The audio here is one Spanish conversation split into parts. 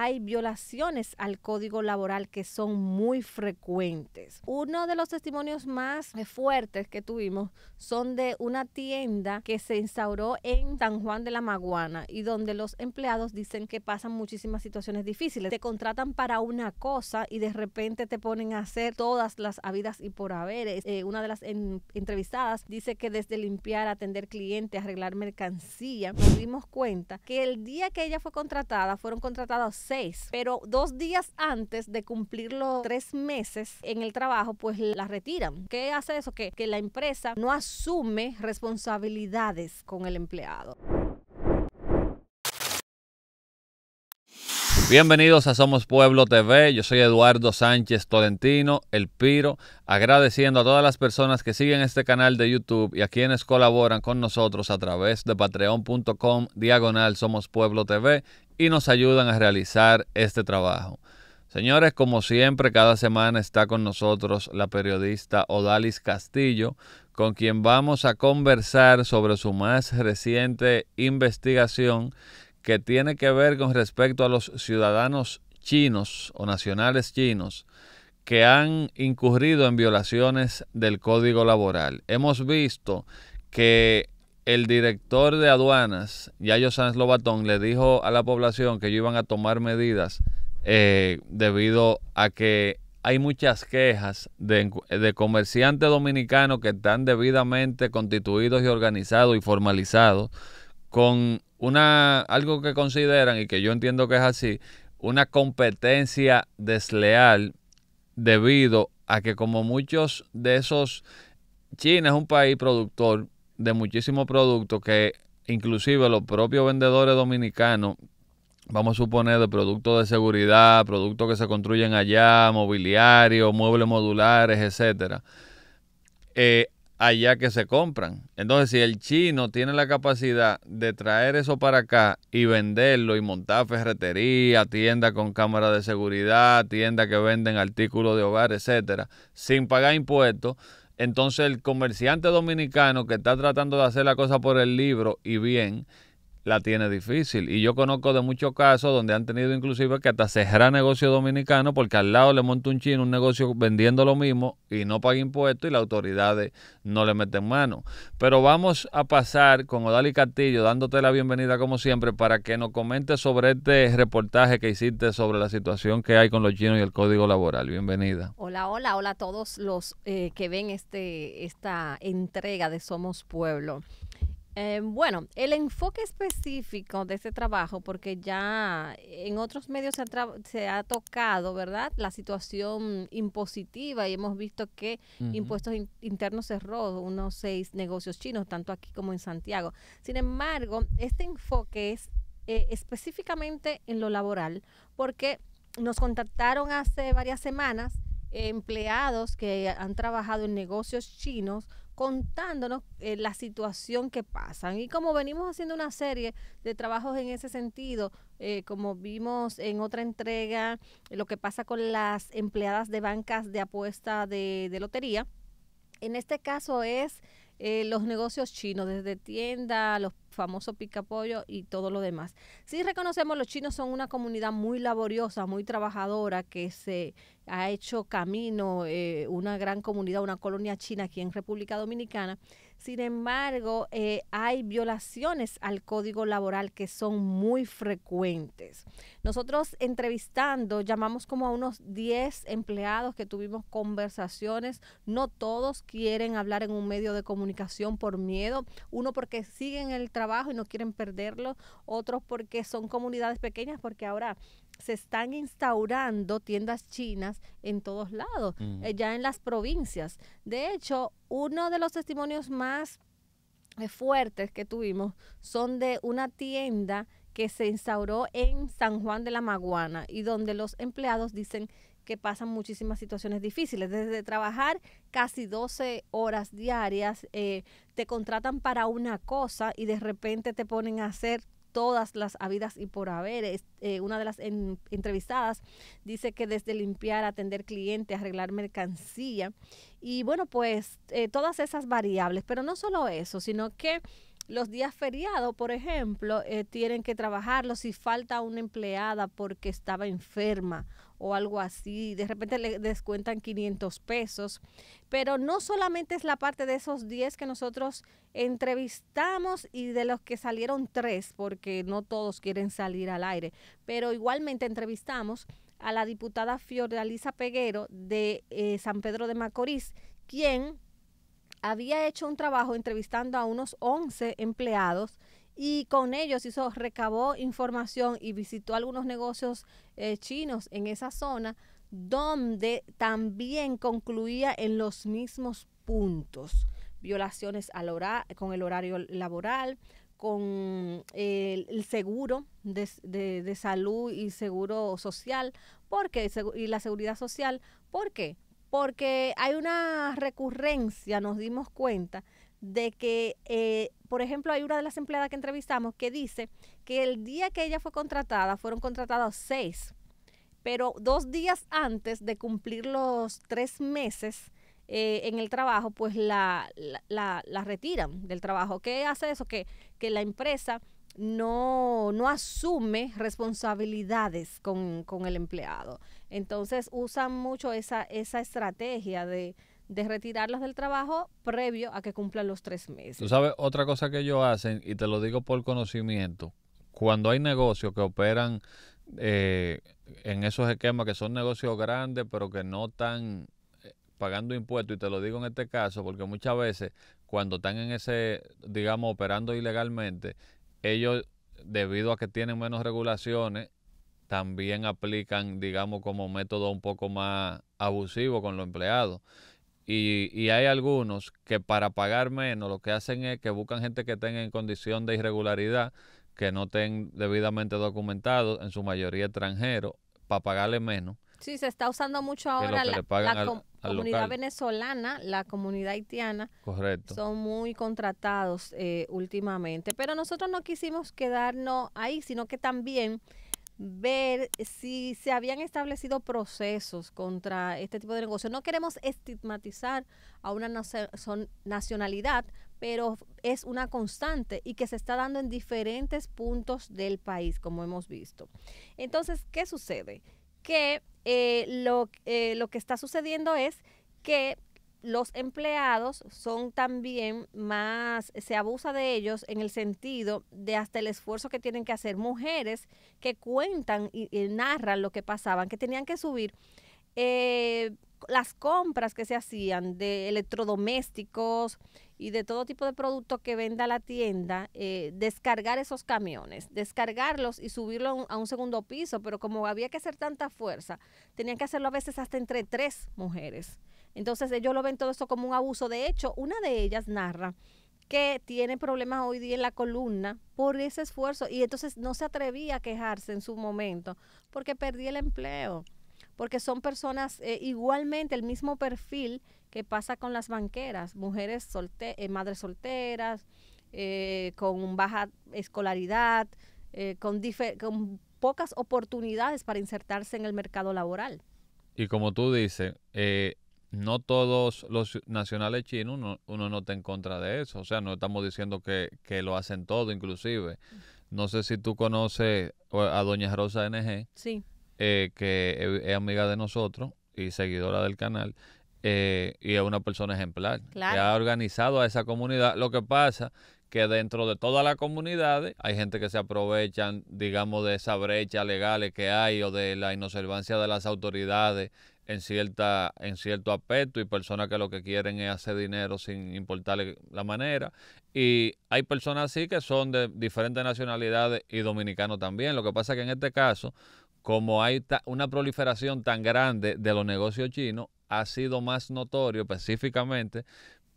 hay violaciones al código laboral que son muy frecuentes. Uno de los testimonios más fuertes que tuvimos son de una tienda que se instauró en San Juan de la Maguana y donde los empleados dicen que pasan muchísimas situaciones difíciles. Te contratan para una cosa y de repente te ponen a hacer todas las habidas y por haberes. Eh, una de las entrevistadas dice que desde limpiar, atender clientes, arreglar mercancía, nos dimos cuenta que el día que ella fue contratada, fueron contratados pero dos días antes de cumplir los tres meses en el trabajo, pues la retiran. ¿Qué hace eso? Que, que la empresa no asume responsabilidades con el empleado. Bienvenidos a Somos Pueblo TV, yo soy Eduardo Sánchez Tolentino, El Piro, agradeciendo a todas las personas que siguen este canal de YouTube y a quienes colaboran con nosotros a través de patreon.com diagonal Somos Pueblo TV y nos ayudan a realizar este trabajo. Señores, como siempre, cada semana está con nosotros la periodista Odalis Castillo, con quien vamos a conversar sobre su más reciente investigación que tiene que ver con respecto a los ciudadanos chinos o nacionales chinos que han incurrido en violaciones del código laboral. Hemos visto que el director de aduanas, Yayo Sanz Lobatón, le dijo a la población que ellos iban a tomar medidas eh, debido a que hay muchas quejas de, de, comerciantes dominicanos que están debidamente constituidos y organizados y formalizados con una algo que consideran y que yo entiendo que es así, una competencia desleal debido a que como muchos de esos China es un país productor de muchísimos productos que inclusive los propios vendedores dominicanos, vamos a suponer de productos de seguridad, productos que se construyen allá, mobiliario, muebles modulares, etcétera, eh, allá que se compran. Entonces, si el chino tiene la capacidad de traer eso para acá y venderlo y montar ferretería, tienda con cámara de seguridad, tienda que venden artículos de hogar, etcétera, sin pagar impuestos, entonces el comerciante dominicano que está tratando de hacer la cosa por el libro y bien, la tiene difícil. Y yo conozco de muchos casos donde han tenido inclusive que hasta cerrar negocio dominicano porque al lado le monta un chino un negocio vendiendo lo mismo y no paga impuestos y las autoridades no le meten mano. Pero vamos a pasar con Odali Castillo dándote la bienvenida como siempre para que nos comente sobre este reportaje que hiciste sobre la situación que hay con los chinos y el código laboral. Bienvenida. Hola, hola, hola a todos los eh, que ven este, esta entrega de Somos Pueblo. Eh, bueno, el enfoque específico de este trabajo, porque ya en otros medios se ha, tocado, ¿verdad? La situación impositiva y hemos visto que impuestos internos cerró unos seis negocios chinos, tanto aquí como en Santiago. Sin embargo, este enfoque es eh, específicamente en lo laboral, porque nos contactaron hace varias semanas empleados que han trabajado en negocios chinos contándonos eh, la situación que pasan. Y como venimos haciendo una serie de trabajos en ese sentido, eh, como vimos en otra entrega, eh, lo que pasa con las empleadas de bancas de apuesta de lotería, en este caso es eh, los negocios chinos, desde tienda, los famosos picapollo y todo lo demás. Sí reconocemos, los chinos son una comunidad muy laboriosa, muy trabajadora, que se ha hecho camino, eh, una gran comunidad, una colonia china aquí en República Dominicana. Sin embargo, eh, hay violaciones al código laboral que son muy frecuentes. Nosotros entrevistando, llamamos como a unos 10 empleados que tuvimos conversaciones. No todos quieren hablar en un medio de comunicación por miedo. Uno porque siguen el trabajo y no quieren perderlo. Otros porque son comunidades pequeñas porque ahora se están instaurando tiendas chinas en todos lados, eh, ya en las provincias. De hecho, uno de los testimonios más eh, fuertes que tuvimos son de una tienda que se instauró en San Juan de la Maguana y donde los empleados dicen que pasan muchísimas situaciones difíciles, desde trabajar casi 12 horas diarias, eh, te contratan para una cosa y de repente te ponen a hacer todas las habidas y por haber. Eh, una de las entrevistadas dice que desde limpiar, atender clientes, arreglar mercancía y bueno, pues eh, todas esas variables, pero no solo eso, sino que... Los días feriados, por ejemplo, eh, tienen que trabajarlo si falta una empleada porque estaba enferma o algo así. De repente le descuentan 500 pesos. Pero no solamente es la parte de esos 10 que nosotros entrevistamos y de los que salieron 3, porque no todos quieren salir al aire. Pero igualmente entrevistamos a la diputada Fiordalisa Peguero de eh, San Pedro de Macorís, quien había hecho un trabajo entrevistando a unos 11 empleados y con ellos hizo, recabó información y visitó algunos negocios eh, chinos en esa zona, donde también concluía en los mismos puntos, violaciones al hora, con el horario laboral, con eh, el, seguro de, salud y seguro social, porque y la seguridad social, ¿por qué? Porque hay una recurrencia, nos dimos cuenta, de que eh, por ejemplo, hay una de las empleadas que entrevistamos que dice que el día que ella fue contratada, fueron contratados seis, pero dos días antes de cumplir los tres meses eh, en el trabajo, pues la, retiran del trabajo. ¿Qué hace eso? Que, la empresa no, asume responsabilidades con, con el empleado. Entonces usan mucho esa, esa estrategia de de retirarlas del trabajo previo a que cumplan los tres meses. Tú sabes, otra cosa que ellos hacen, y te lo digo por conocimiento, cuando hay negocios que operan eh, en esos esquemas que son negocios grandes, pero que no están eh, pagando impuestos, y te lo digo en este caso, porque muchas veces cuando están en ese, digamos, operando ilegalmente, ellos, debido a que tienen menos regulaciones, también aplican, digamos, como método un poco más abusivo con los empleados. Y, hay algunos que para pagar menos lo que hacen es que buscan gente que tenga en condición de irregularidad, que no estén debidamente documentados, en su mayoría extranjeros, para pagarle menos. Sí, se está usando mucho ahora la, comunidad venezolana, la comunidad haitiana. Correcto. Son muy contratados eh, últimamente. Pero nosotros no quisimos quedarnos ahí, sino que también ver si se habían establecido procesos contra este tipo de negocio. No queremos estigmatizar a una nacionalidad, pero es una constante y que se está dando en diferentes puntos del país, como hemos visto. Entonces, ¿qué sucede? Que eh, lo, eh, lo que está sucediendo es que los empleados son también más, se abusa de ellos en el sentido de hasta el esfuerzo que tienen que hacer mujeres que cuentan y, narran lo que pasaban, que tenían que subir. Eh, las compras que se hacían de electrodomésticos y de todo tipo de productos que venda la tienda, eh, descargar esos camiones, descargarlos y subirlo a un, a un, segundo piso, pero como había que hacer tanta fuerza, tenían que hacerlo a veces hasta entre tres mujeres. Entonces ellos lo ven todo eso como un abuso. De hecho, una de ellas narra que tiene problemas hoy día en la columna por ese esfuerzo y entonces no se atrevía a quejarse en su momento porque perdí el empleo, porque son personas eh, igualmente el mismo perfil que pasa con las banqueras, mujeres eh, madres solteras, eh, con baja escolaridad, con, con pocas oportunidades para insertarse en el mercado laboral. Y como tú dices, eh, no todos los nacionales chinos, uno, no está en contra de eso. O sea, no estamos diciendo que, lo hacen todo, inclusive. No sé si tú conoces a Doña Rosa NG, sí. Eh, que es, amiga de nosotros y seguidora del canal. Eh, y es una persona ejemplar claro. que ha organizado a esa comunidad. Lo que pasa que dentro de todas las comunidades hay gente que se aprovechan, digamos, de esa brecha legal que hay o de la inobservancia de las autoridades en, cierta, en cierto aspecto y personas que lo que quieren es hacer dinero sin importarle la manera. Y hay personas así que son de diferentes nacionalidades y dominicanos también. Lo que pasa es que en este caso, como hay una proliferación tan grande de los negocios chinos, ha sido más notorio específicamente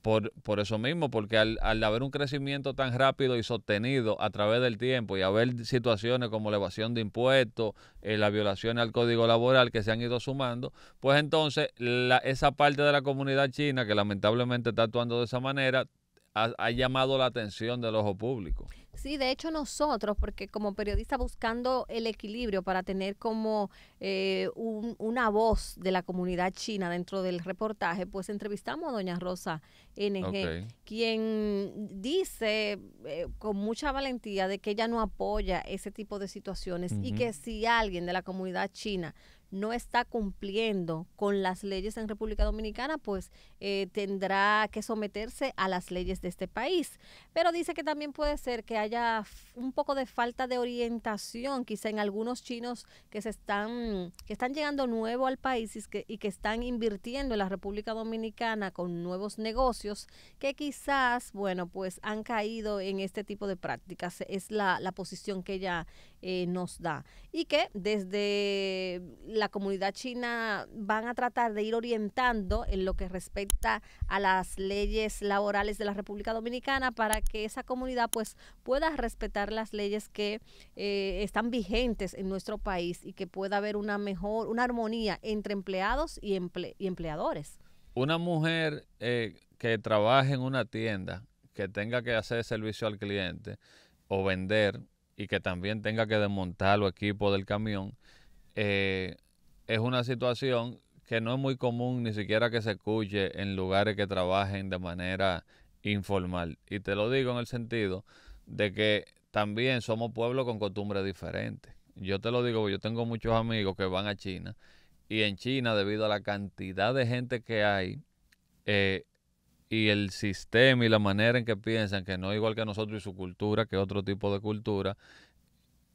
por, por eso mismo, porque al, haber un crecimiento tan rápido y sostenido a través del tiempo y haber situaciones como la evasión de impuestos, eh, las la violación al código laboral que se han ido sumando, pues entonces esa parte de la comunidad china que lamentablemente está actuando de esa manera ha llamado la atención del ojo público. Sí, de hecho nosotros, porque como periodista buscando el equilibrio para tener como eh, un, una voz de la comunidad china dentro del reportaje, pues entrevistamos a doña Rosa NG, quien dice eh, con mucha valentía de que ella no apoya ese tipo de situaciones y que si alguien de la comunidad china no está cumpliendo con las leyes en República Dominicana, pues eh, tendrá que someterse a las leyes de este país. Pero dice que también puede ser que haya un poco de falta de orientación, quizá en algunos chinos que se están, que están llegando nuevo al país y que, están invirtiendo en la República Dominicana con nuevos negocios, que quizás, bueno, pues han caído en este tipo de prácticas. Es la, la posición que ella eh, nos da. Y que desde la comunidad china van a tratar de ir orientando en lo que respecta a las leyes laborales de la República Dominicana para que esa comunidad pues pueda respetar las leyes que eh, están vigentes en nuestro país y que pueda haber una mejor, una armonía entre empleados y, empleadores. Una mujer eh, que trabaje en una tienda, que tenga que hacer servicio al cliente o vender y que también tenga que desmontar los equipos del camión, eh, es una situación que no es muy común ni siquiera que se escuche en lugares que trabajen de manera informal. Y te lo digo en el sentido de que también somos pueblos con costumbres diferentes. Yo te lo digo, yo tengo muchos amigos que van a China y en China, debido a la cantidad de gente que hay, eh, y el sistema y la manera en que piensan, que no es igual que nosotros y su cultura, que otro tipo de cultura,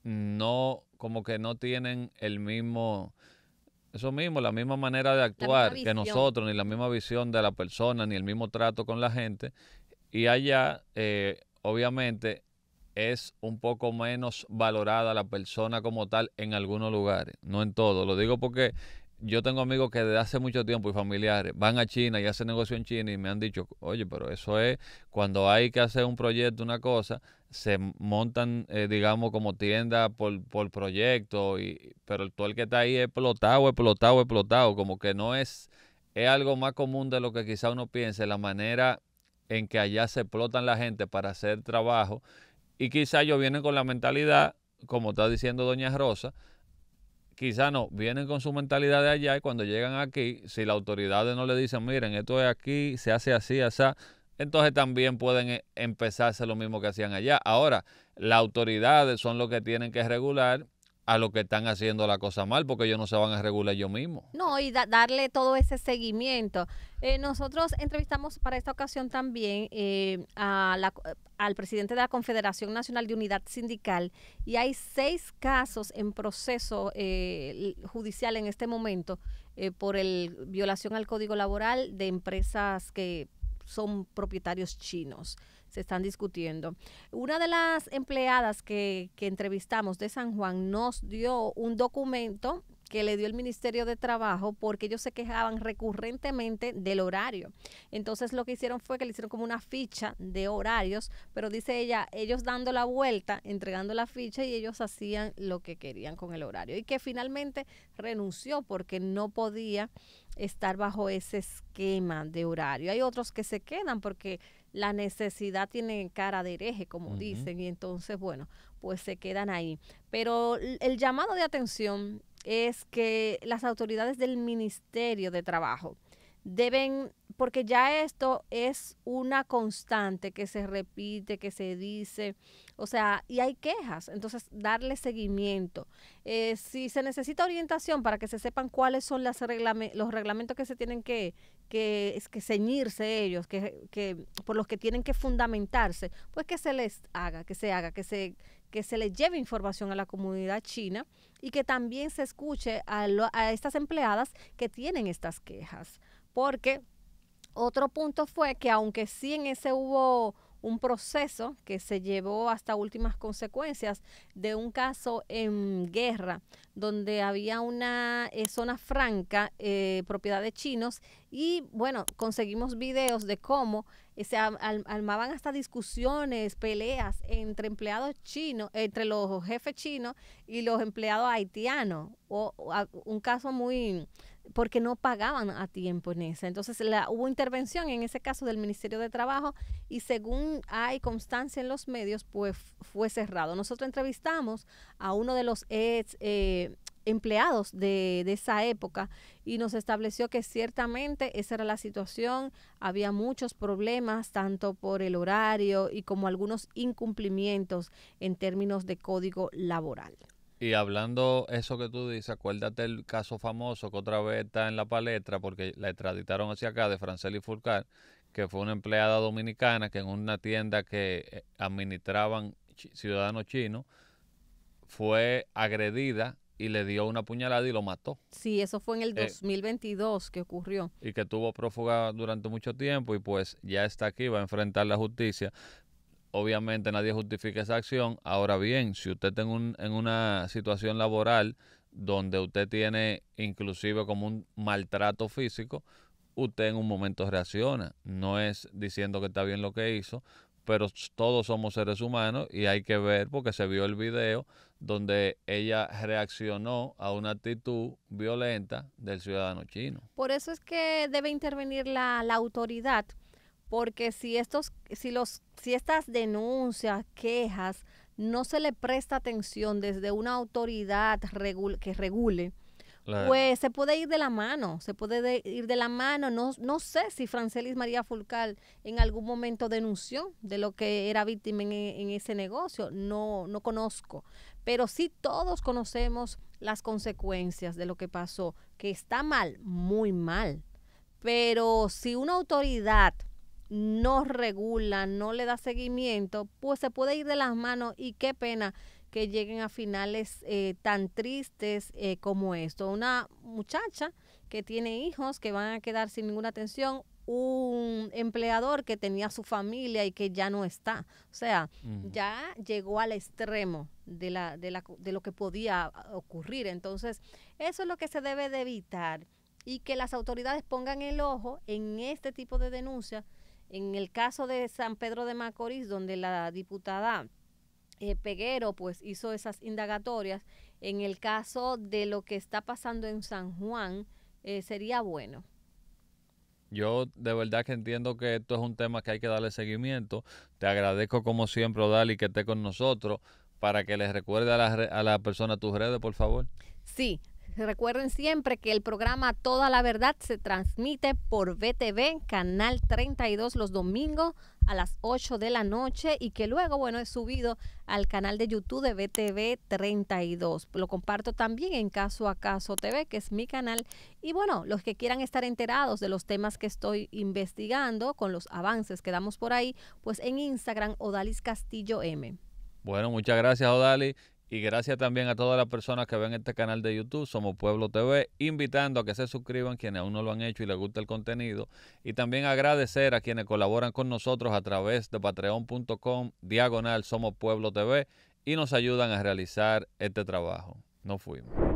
no, como que no tienen el mismo, eso mismo, la misma manera de actuar que nosotros, ni la misma visión de la persona, ni el mismo trato con la gente. Y allá, eh, obviamente, es un poco menos valorada la persona como tal en algunos lugares, no en todos. Lo digo porque yo tengo amigos que desde hace mucho tiempo y familiares van a China y hacen negocio en China y me han dicho, oye, pero eso es cuando hay que hacer un proyecto, una cosa, se montan, eh, digamos, como tienda por, proyecto, y, pero todo el que está ahí es explotado, explotado, explotado, como que no es, es algo más común de lo que quizá uno piense, la manera en que allá se explotan la gente para hacer trabajo y quizá ellos vienen con la mentalidad, como está diciendo doña Rosa, quizá no, vienen con su mentalidad de allá y cuando llegan aquí, si las autoridades no le dicen, miren, esto es aquí, se hace así, así, entonces también pueden eh, empezarse lo mismo que hacían allá. Ahora, las autoridades son los que tienen que regular a los que están haciendo la cosa mal, porque ellos no se van a regular ellos mismos. No, y darle todo ese seguimiento. Eh, nosotros entrevistamos para esta ocasión también eh, a la, al presidente de la Confederación Nacional de Unidad Sindical y hay seis casos en proceso eh, judicial en este momento por el violación al código laboral de empresas que son propietarios chinos se están discutiendo. Una de las empleadas que, entrevistamos de San Juan nos dio un documento que le dio el Ministerio de Trabajo porque ellos se quejaban recurrentemente del horario. Entonces lo que hicieron fue que le hicieron como una ficha de horarios, pero dice ella, ellos dando la vuelta, entregando la ficha y ellos hacían lo que querían con el horario. Y que finalmente renunció porque no podía estar bajo ese esquema de horario. Hay otros que se quedan porque la necesidad tiene cara de hereje, como dicen, y entonces, bueno, pues se quedan ahí. Pero el llamado de atención es que las autoridades del Ministerio de Trabajo deben porque ya esto es una constante que se repite, que se dice, o sea, y hay quejas, entonces darle seguimiento. Eh, si se necesita orientación para que se sepan cuáles son los reglamentos que se tienen que, que, ceñirse ellos, que, por los que tienen que fundamentarse, pues que se les haga, que se haga, que se, que se les lleve información a la comunidad china y que también se escuche a, a estas empleadas que tienen estas quejas, porque otro punto fue que aunque sí en ese hubo un proceso que se llevó hasta últimas consecuencias de un caso en guerra donde había una eh, zona franca eh, propiedad de chinos y bueno conseguimos videos de cómo eh, se armaban hasta discusiones peleas entre empleados chinos entre los jefes chinos y los empleados haitianos o un caso muy porque no pagaban a tiempo en esa. Entonces la, hubo intervención en ese caso del Ministerio de Trabajo y según hay constancia en los medios, pues fue cerrado. Nosotros entrevistamos a uno de los ex eh, empleados de, de, esa época y nos estableció que ciertamente esa era la situación, había muchos problemas tanto por el horario y como algunos incumplimientos en términos de código laboral. Y hablando eso que tú dices, acuérdate el caso famoso que otra vez está en la palestra porque la extraditaron hacia acá de Franceli Fulcar, que fue una empleada dominicana que en una tienda que eh, administraban ciudadanos chinos fue agredida y le dio una puñalada y lo mató. Sí, eso fue en el 2022 eh, que ocurrió. Y que tuvo prófuga durante mucho tiempo y pues ya está aquí, va a enfrentar la justicia obviamente nadie justifica esa acción. Ahora bien, si usted está en, en una situación laboral donde usted tiene inclusive como un maltrato físico, usted en un momento reacciona. No es diciendo que está bien lo que hizo, pero todos somos seres humanos y hay que ver porque se vio el video donde ella reaccionó a una actitud violenta del ciudadano chino. Por eso es que debe intervenir la, la autoridad porque si estos, si los, si estas denuncias, quejas, no se le presta atención desde una autoridad que regule, pues se puede ir de la mano, se puede ir de la mano. No, no sé si Francelis María Fulcal en algún momento denunció de lo que era víctima en, ese negocio, no, no conozco, pero sí todos conocemos las consecuencias de lo que pasó, que está mal, muy mal. Pero si una autoridad no regula, no le da seguimiento, pues se puede ir de las manos y qué pena que lleguen a finales eh, tan tristes eh, como esto. Una muchacha que tiene hijos que van a quedar sin ninguna atención, un empleador que tenía su familia y que ya no está. O sea, ya llegó al extremo de, la, de, la, de lo que podía ocurrir. Entonces, eso es lo que se debe de evitar y que las autoridades pongan el ojo en este tipo de denuncias en el caso de San Pedro de Macorís, donde la diputada eh, Peguero pues hizo esas indagatorias, en el caso de lo que está pasando en San Juan, eh, sería bueno. Yo de verdad que entiendo que esto es un tema que hay que darle seguimiento. Te agradezco como siempre, Dali, que esté con nosotros para que les recuerde a a la persona tus redes, por favor. Sí, Recuerden siempre que el programa Toda la Verdad se transmite por BTV, Canal 32, los domingos a las 8 de la noche y que luego, bueno, es subido al canal de YouTube de BTV 32. Lo comparto también en Caso a Caso TV, que es mi canal. Y bueno, los que quieran estar enterados de los temas que estoy investigando, con los avances que damos por ahí, pues en Instagram, Odalis Castillo M. Bueno, muchas gracias, Odalis. Y gracias también a todas las personas que ven este canal de YouTube, Somos Pueblo TV, invitando a que se suscriban quienes aún no lo han hecho y les gusta el contenido. Y también agradecer a quienes colaboran con nosotros a través de patreon.com, diagonal Somos Pueblo TV, y nos ayudan a realizar este trabajo. Nos fuimos.